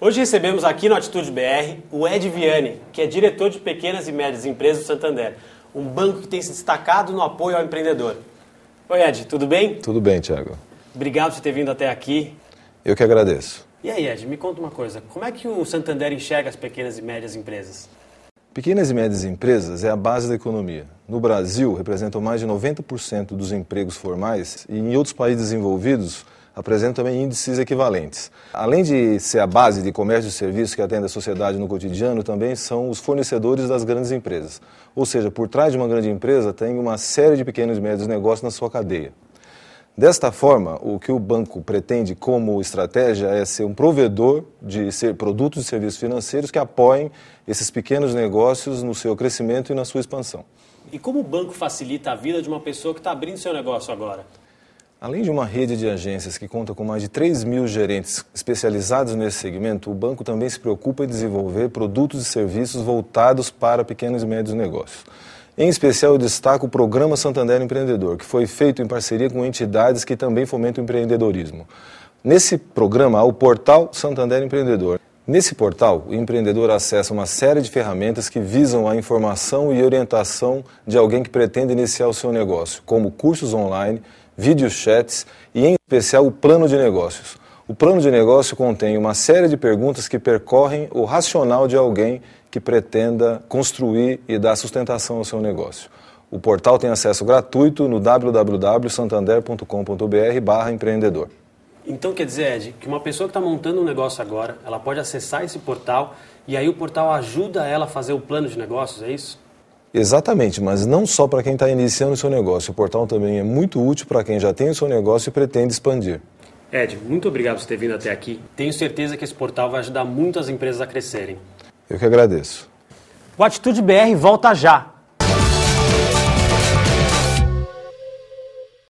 Hoje recebemos aqui no Atitude BR o Ed Vianney, que é diretor de pequenas e médias empresas do Santander, um banco que tem se destacado no apoio ao empreendedor. Oi, Ed, tudo bem? Tudo bem, Thiago. Obrigado por ter vindo até aqui. Eu que agradeço. E aí, Ed, me conta uma coisa: como é que o Santander enxerga as pequenas e médias empresas? Pequenas e médias empresas é a base da economia. No Brasil, representam mais de 90% dos empregos formais e em outros países desenvolvidos, apresentam também índices equivalentes. Além de ser a base de comércio e serviços que atende a sociedade no cotidiano, também são os fornecedores das grandes empresas. Ou seja, por trás de uma grande empresa tem uma série de pequenos e médios negócios na sua cadeia. Desta forma, o que o banco pretende como estratégia é ser um provedor de ser produtos e serviços financeiros que apoiem esses pequenos negócios no seu crescimento e na sua expansão. E como o banco facilita a vida de uma pessoa que está abrindo seu negócio agora? Além de uma rede de agências que conta com mais de 3 mil gerentes especializados nesse segmento, o banco também se preocupa em desenvolver produtos e serviços voltados para pequenos e médios negócios. Em especial, eu destaco o Programa Santander Empreendedor, que foi feito em parceria com entidades que também fomentam o empreendedorismo. Nesse programa há o portal Santander Empreendedor. Nesse portal, o empreendedor acessa uma série de ferramentas que visam a informação e orientação de alguém que pretende iniciar o seu negócio, como cursos online, videochats e, em especial, o plano de negócios. O plano de negócio contém uma série de perguntas que percorrem o racional de alguém que pretenda construir e dar sustentação ao seu negócio. O portal tem acesso gratuito no www.santander.com.br/barra empreendedor. Então quer dizer, Ed, que uma pessoa que está montando um negócio agora, ela pode acessar esse portal e aí o portal ajuda ela a fazer o plano de negócios, é isso? Exatamente, mas não só para quem está iniciando o seu negócio. O portal também é muito útil para quem já tem o seu negócio e pretende expandir. Ed, muito obrigado por ter vindo até aqui. Tenho certeza que esse portal vai ajudar muitas empresas a crescerem. Eu que agradeço. O Atitude BR volta já.